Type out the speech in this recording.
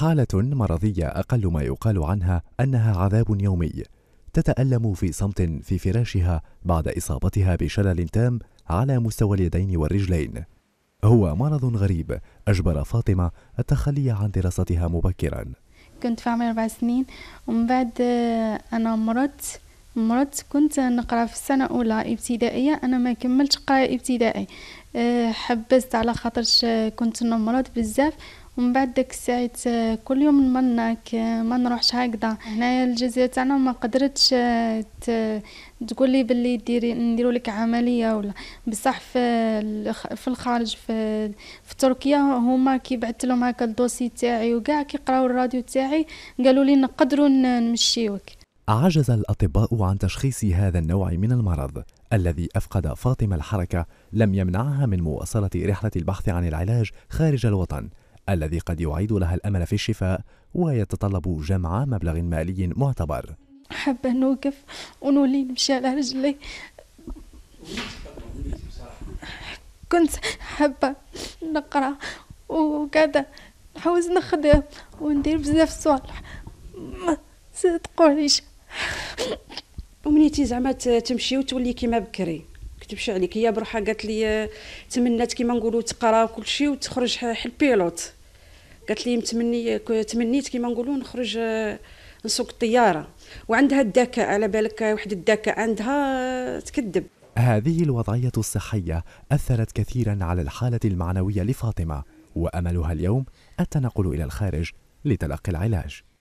حالة مرضية أقل ما يقال عنها أنها عذاب يومي تتألم في صمت في فراشها بعد إصابتها بشلل تام على مستوى اليدين والرجلين هو مرض غريب أجبر فاطمة التخلي عن دراستها مبكرا كنت في عمري أربع سنين ومن بعد آه، أنا مرضت مرات كنت نقرا في السنه الاولى ابتدائيه انا ما كملتش قرايه ابتدائي أه، حبست على خاطر كنت نمرض بزاف ومن بعد داك الساعات أه، كل يوم نمناك أه، ما نروحش هكذا هنايا الجزائر تاعنا ما قدرتش تقول لي باللي ديري نديروا لك عمليه ولا بصح في في الخارج في في تركيا هما كي بعثت لهم هكا الدوسي تاعي وكاع قراو الراديو تاعي قالوا لي نقدروا نمشيوك عجز الأطباء عن تشخيص هذا النوع من المرض الذي أفقد فاطمة الحركة لم يمنعها من مواصلة رحلة البحث عن العلاج خارج الوطن الذي قد يعيد لها الأمل في الشفاء ويتطلب جمع مبلغ مالي معتبر حابة نوقف ونولي نمشي على رجلي كنت حابة نقرأ وقاعدة نحوس نخدم وندير بزاف صوالح ما صدقونيش ومنيتي زعما تمشي وتولي كيما بكري كتبش عليك هي بروحها قالت لي تمنات كيما نقولوا تقرا وكل شيء وتخرج حل بيلوت قالت لي متمني تمنيت كيما نقولوا نخرج آه، نسوق الطياره وعندها الذكاء على بالك واحد الذكاء عندها تكذب هذه الوضعية الصحية أثرت كثيرا على الحالة المعنوية لفاطمة وأملها اليوم التنقل إلى الخارج لتلقي العلاج